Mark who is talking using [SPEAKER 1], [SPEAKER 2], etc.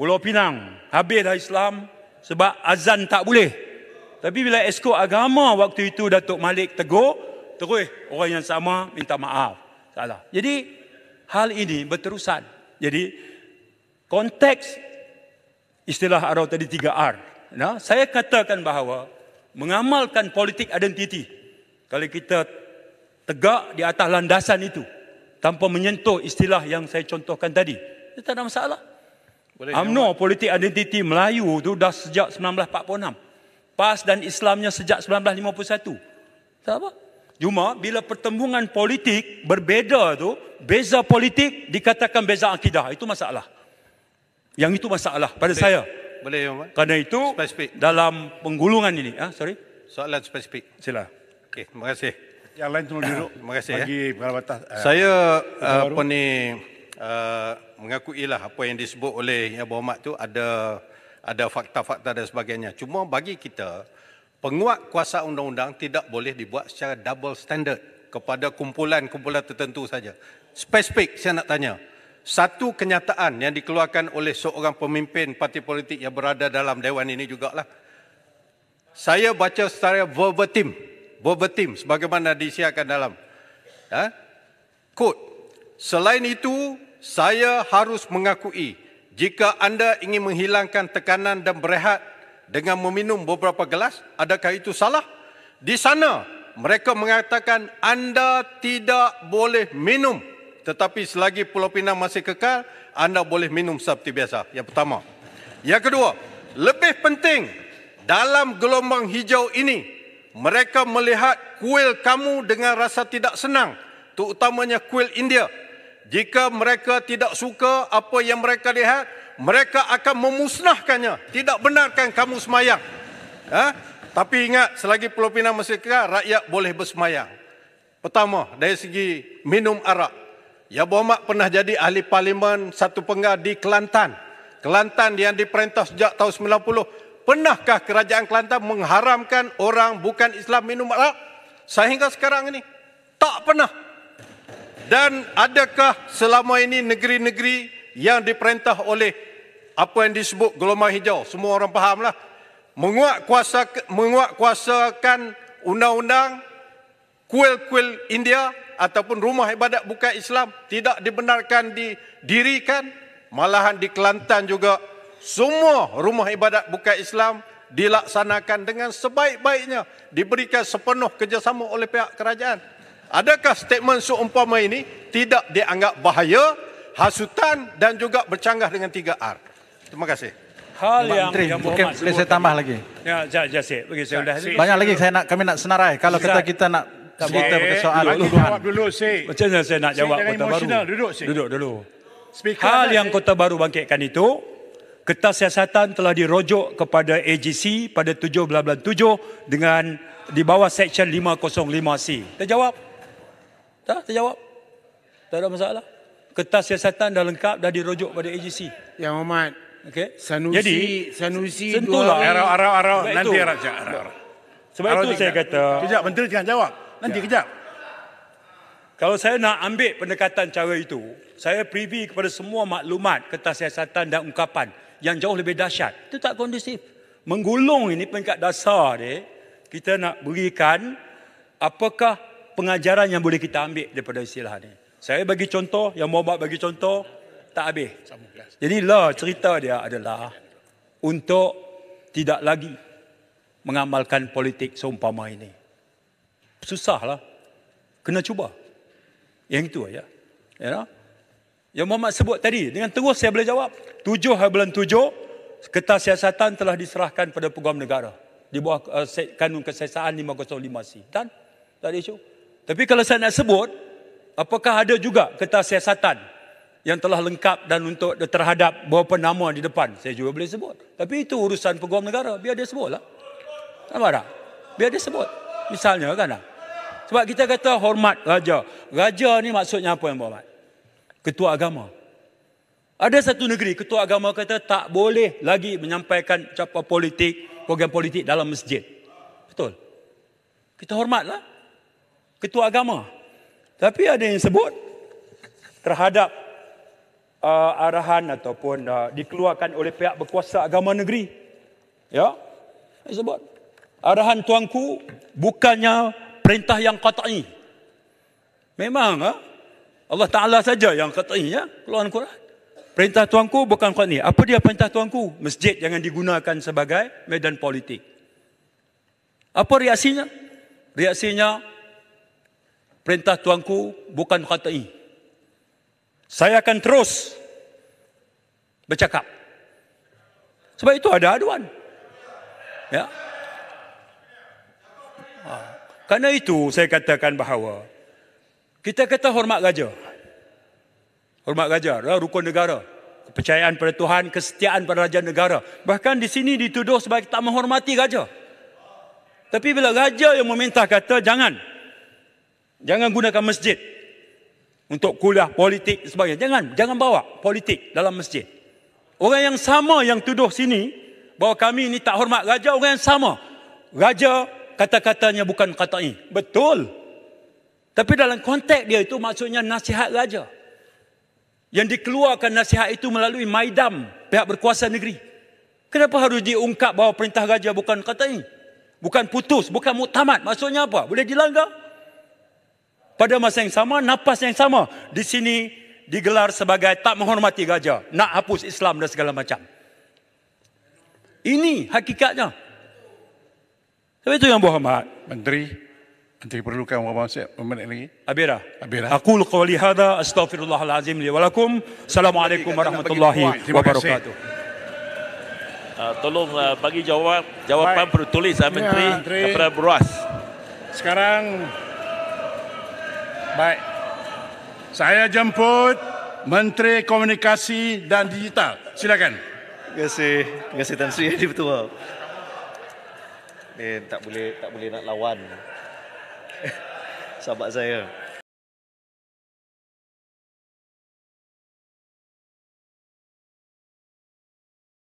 [SPEAKER 1] Pulau Pinang habis dah Islam sebab azan tak boleh. Tapi bila esko agama waktu itu Datuk Malik tegur, terus orang yang sama minta maaf. Salah. Jadi hal ini berterusan. Jadi konteks istilah Arab tadi 3R. Nah, saya katakan bahawa mengamalkan politik identiti kalau kita tegak di atas landasan itu tanpa menyentuh istilah yang saya contohkan tadi, itu tak ada masalah. Boleh UMNO, politik identiti Melayu tu dah sejak 1946. PAS dan Islamnya sejak 1951. Tak apa. Cuma bila pertembungan politik berbeza tu, beza politik dikatakan beza akidah. Itu masalah. Yang itu masalah pada Spesifik. saya. Boleh, Yom. Kerana itu Spesifik. dalam penggulungan ini.
[SPEAKER 2] Ha? Sorry. Soalan spesifik. Sila. Okey, terima kasih. Yang lain tolong duduk. Terima kasih. Ya. Bagi ya. pengalaman atas. Saya, apa eh, ni, Eh, Mengakui lah apa yang disebut oleh Yang Berhormat tu ada ada fakta-fakta dan sebagainya. Cuma bagi kita penguat kuasa undang-undang tidak boleh dibuat secara double standard kepada kumpulan-kumpulan tertentu saja. Spesifik saya nak tanya. Satu kenyataan yang dikeluarkan oleh seorang pemimpin parti politik yang berada dalam dewan ini jugalah. Saya baca secara verbatim, verbatim sebagaimana disiarkan dalam. Ha? Quote, Selain itu, saya harus mengakui jika anda ingin menghilangkan tekanan dan berehat dengan meminum beberapa gelas, adakah itu salah? Di sana, mereka mengatakan anda tidak boleh minum. Tetapi selagi Pulau Pinang masih kekal, anda boleh minum seperti biasa. Yang pertama. Yang kedua, lebih penting dalam gelombang hijau ini, mereka melihat kuil kamu dengan rasa tidak senang. Terutamanya kuil India jika mereka tidak suka apa yang mereka lihat, mereka akan memusnahkannya. Tidak benarkan kamu semayang. Ha? Tapi ingat, selagi Pulau Pinang masih kekal, rakyat boleh bersemayang. Pertama, dari segi minum arak. Ya Bomak pernah jadi ahli parlimen satu penggal di Kelantan. Kelantan yang diperintah sejak tahun 90. Pernahkah kerajaan Kelantan mengharamkan orang bukan Islam minum arak? Sehingga sekarang ini, Tak pernah dan adakah selama ini negeri-negeri yang diperintah oleh apa yang disebut gelombang hijau semua orang fahamlah menguat kuasa undang-undang kuil-kuil India ataupun rumah ibadat bukan Islam tidak dibenarkan didirikan malahan di Kelantan juga semua rumah ibadat bukan Islam dilaksanakan dengan sebaik-baiknya diberikan sepenuh kerjasama oleh pihak kerajaan Adakah statement seumpama ini tidak dianggap bahaya, hasutan dan juga bercanggah dengan 3R? Terima kasih. Hal Mbak yang, Menteri, yang mungkin boleh saya tambah lagi.
[SPEAKER 1] Ya, ja, ja, si. Bagi saya ja, Banyak lagi
[SPEAKER 2] saya nak kami nak senarai kalau kita kita nak cerita si. persoalan dulu. dulu. Jawab
[SPEAKER 1] dulu si. Macam mana saya nak jawab Kota Baru? Duduk, si. duduk dulu. Speaker Hal yang si. Kota Baru bangkitkan itu kertas siasatan telah dirojok kepada AGC pada 1797 dengan di bawah section 505C. Kita jawab. Dah terjawab. Tak ada masalah. Kertas siasatan dah lengkap dah dirujuk pada AGC. Ya
[SPEAKER 2] Muhammad. Okey. Sanusi Jadi, Sanusi sentuhlah. dua arau arau. arah nanti arah arah. Sebab itu saya kata Kejap menteri jangan jawab. Nanti ya. kejap.
[SPEAKER 1] Kalau saya nak ambil pendekatan cara itu, saya privi kepada semua maklumat kertas siasatan dan ungkapan yang jauh lebih dahsyat. Itu tak kondusif. Menggulung ini peringkat dasar dia, kita nak berikan apakah pengajaran yang boleh kita ambil daripada istilah ni. Saya bagi contoh, yang Muhammad bagi contoh, tak habis. Jadi lah cerita dia adalah untuk tidak lagi mengamalkan politik seumpama ini. susah lah Kena cuba. Yang itu aja. Lah, ya. You ya, know? Yang Muhammad sebut tadi, dengan terus saya boleh jawab. Tujuh hari bulan tujuh, kertas siasatan telah diserahkan pada peguam negara. Di bawah uh, kanun kesiasaan 505C. Dan, tak ada isu. Tapi kalau saya nak sebut, apakah ada juga kertas siasatan yang telah lengkap dan untuk terhadap beberapa nama di depan? Saya juga boleh sebut. Tapi itu urusan peguam negara. Biar dia sebut lah. Apa tak? Biar dia sebut. Misalnya kan lah. Sebab kita kata hormat raja. Raja ni maksudnya apa yang berhormat? Ketua agama. Ada satu negeri, ketua agama kata tak boleh lagi menyampaikan capa politik, program politik dalam masjid. Betul? Kita hormatlah ketua agama. Tapi ada yang sebut terhadap uh, arahan ataupun uh, dikeluarkan oleh pihak berkuasa agama negeri. Ya. Dia sebut arahan tuanku bukannya perintah yang katai. Memang uh, Allah Taala saja yang qat'i ya, keluar Quran. Perintah tuanku bukan qat'i. Apa dia perintah tuanku? Masjid jangan digunakan sebagai medan politik. Apa reaksinya? Reaksinya perintah tuanku bukan kata'i. Saya akan terus bercakap. Sebab itu ada aduan. Ya. Ha. Karena itu saya katakan bahawa kita kata hormat raja. Hormat raja adalah rukun negara. Kepercayaan pada Tuhan, kesetiaan pada raja negara. Bahkan di sini dituduh sebagai tak menghormati raja. Tapi bila raja yang meminta kata jangan, Jangan gunakan masjid untuk kuliah politik dan sebagainya. Jangan, jangan bawa politik dalam masjid. Orang yang sama yang tuduh sini bahawa kami ini tak hormat raja, orang yang sama. Raja kata-katanya bukan kata ini, Betul. Tapi dalam konteks dia itu maksudnya nasihat raja. Yang dikeluarkan nasihat itu melalui maidam pihak berkuasa negeri. Kenapa harus diungkap bahawa perintah raja bukan kata ini, Bukan putus, bukan muktamad. Maksudnya apa? Boleh dilanggar? Pada masa yang sama, nafas yang sama di sini digelar sebagai tak menghormati gajah. Nak hapus Islam dan segala macam. Ini hakikatnya. Tapi itu yang berhormat. Menteri. Menteri perlukan orang bangsa satu minit lagi. Habis dah. Habis dah. Aku lukau lihada astaghfirullahalazim liwalakum. Assalamualaikum warahmatullahi wabarakatuh. Uh, tolong uh, bagi jawab, jawapan Baik. bertulis uh, Menteri, ya, Menteri kepada Beruas.
[SPEAKER 2] Sekarang Baik. Saya jemput Menteri Komunikasi dan Digital. Silakan. Terima kasih. Terima kasih Tan Sri Yadi Pertua. Eh, tak boleh tak boleh nak lawan. Sahabat saya.